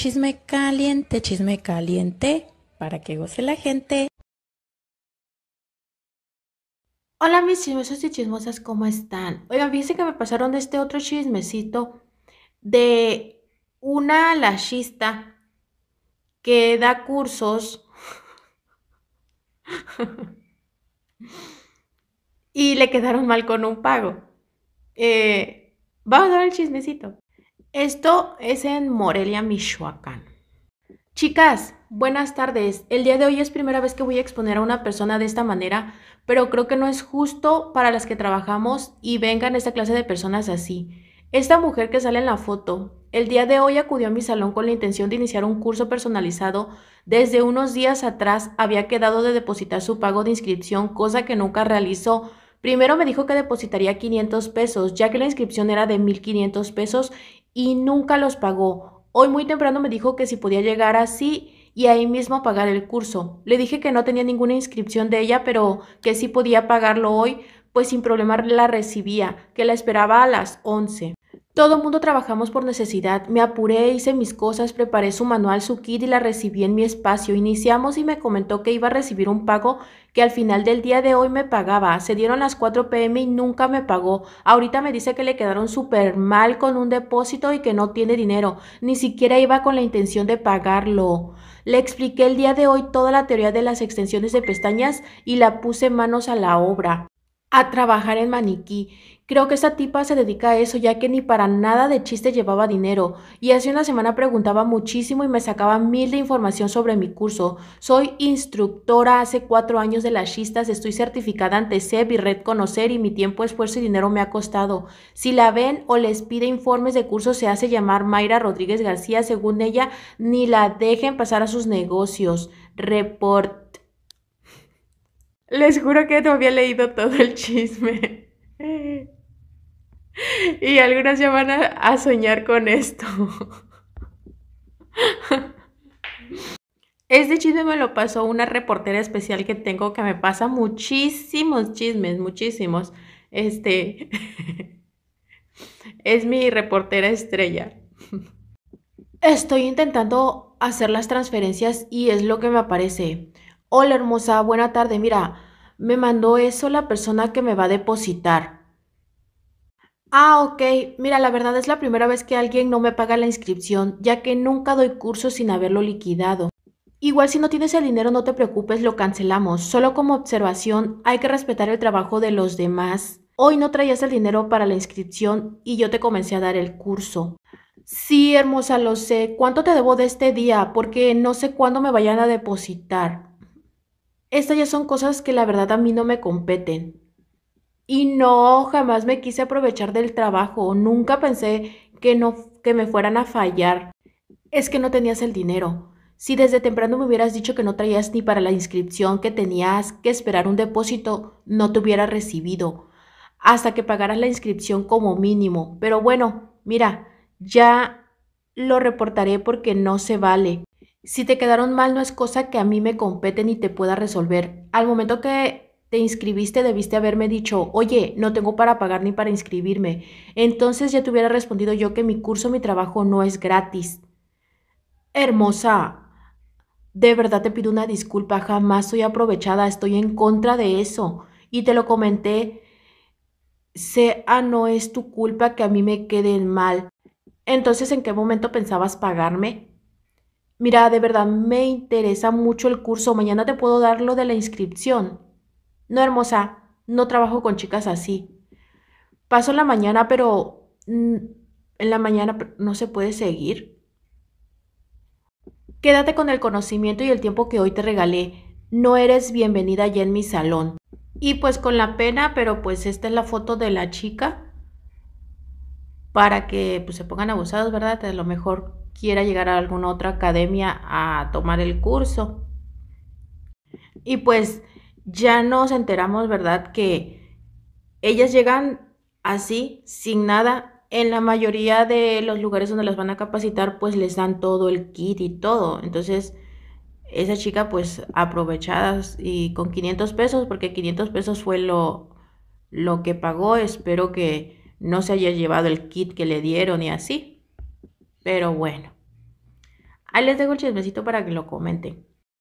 Chisme caliente, chisme caliente, para que goce la gente. Hola mis chismosos y chismosas, ¿cómo están? Oigan, fíjense que me pasaron de este otro chismecito de una lashista que da cursos y le quedaron mal con un pago. Eh, vamos a ver el chismecito. Esto es en Morelia, Michoacán. Chicas, buenas tardes. El día de hoy es primera vez que voy a exponer a una persona de esta manera, pero creo que no es justo para las que trabajamos y vengan esta clase de personas así. Esta mujer que sale en la foto, el día de hoy acudió a mi salón con la intención de iniciar un curso personalizado. Desde unos días atrás había quedado de depositar su pago de inscripción, cosa que nunca realizó. Primero me dijo que depositaría 500 pesos, ya que la inscripción era de 1.500 pesos y nunca los pagó. Hoy muy temprano me dijo que si podía llegar así y ahí mismo pagar el curso. Le dije que no tenía ninguna inscripción de ella, pero que si podía pagarlo hoy, pues sin problema la recibía, que la esperaba a las 11. Todo mundo trabajamos por necesidad. Me apuré, hice mis cosas, preparé su manual, su kit y la recibí en mi espacio. Iniciamos y me comentó que iba a recibir un pago que al final del día de hoy me pagaba. Se dieron las 4 pm y nunca me pagó. Ahorita me dice que le quedaron súper mal con un depósito y que no tiene dinero. Ni siquiera iba con la intención de pagarlo. Le expliqué el día de hoy toda la teoría de las extensiones de pestañas y la puse manos a la obra a trabajar en maniquí. Creo que esta tipa se dedica a eso, ya que ni para nada de chiste llevaba dinero. Y hace una semana preguntaba muchísimo y me sacaba mil de información sobre mi curso. Soy instructora hace cuatro años de las chistas, estoy certificada ante SEB y Red Conocer y mi tiempo, esfuerzo y dinero me ha costado. Si la ven o les pide informes de curso, se hace llamar Mayra Rodríguez García. Según ella, ni la dejen pasar a sus negocios. Report les juro que no había leído todo el chisme. Y algunas ya van a, a soñar con esto. Este chisme me lo pasó una reportera especial que tengo que me pasa muchísimos chismes, muchísimos. Este es mi reportera estrella. Estoy intentando hacer las transferencias y es lo que me aparece hola hermosa, buena tarde, mira, me mandó eso la persona que me va a depositar. Ah, ok, mira, la verdad es la primera vez que alguien no me paga la inscripción, ya que nunca doy curso sin haberlo liquidado. Igual si no tienes el dinero no te preocupes, lo cancelamos. Solo como observación hay que respetar el trabajo de los demás. Hoy no traías el dinero para la inscripción y yo te comencé a dar el curso. Sí, hermosa, lo sé. ¿Cuánto te debo de este día? Porque no sé cuándo me vayan a depositar estas ya son cosas que la verdad a mí no me competen. Y no, jamás me quise aprovechar del trabajo, nunca pensé que no que me fueran a fallar. Es que no tenías el dinero. Si desde temprano me hubieras dicho que no traías ni para la inscripción, que tenías que esperar un depósito, no te hubiera recibido hasta que pagaras la inscripción como mínimo. Pero bueno, mira, ya lo reportaré porque no se vale. Si te quedaron mal no es cosa que a mí me compete ni te pueda resolver. Al momento que te inscribiste debiste haberme dicho, oye, no tengo para pagar ni para inscribirme. Entonces ya te hubiera respondido yo que mi curso, mi trabajo no es gratis. Hermosa, de verdad te pido una disculpa, jamás soy aprovechada, estoy en contra de eso. Y te lo comenté, sea ah, no es tu culpa que a mí me queden mal. Entonces, ¿en qué momento pensabas pagarme? mira, de verdad me interesa mucho el curso, mañana te puedo dar lo de la inscripción. No, hermosa, no trabajo con chicas así. Paso la mañana, pero mm, en la mañana no se puede seguir. Quédate con el conocimiento y el tiempo que hoy te regalé. No eres bienvenida ya en mi salón. Y pues con la pena, pero pues esta es la foto de la chica para que pues, se pongan abusados, ¿verdad? A lo mejor quiera llegar a alguna otra academia a tomar el curso. Y pues ya nos enteramos, ¿verdad? Que ellas llegan así, sin nada. En la mayoría de los lugares donde las van a capacitar, pues les dan todo el kit y todo. Entonces, esa chica, pues aprovechadas y con 500 pesos, porque 500 pesos fue lo, lo que pagó. Espero que no se haya llevado el kit que le dieron y así. Pero bueno, ahí les dejo el chismecito para que lo comenten.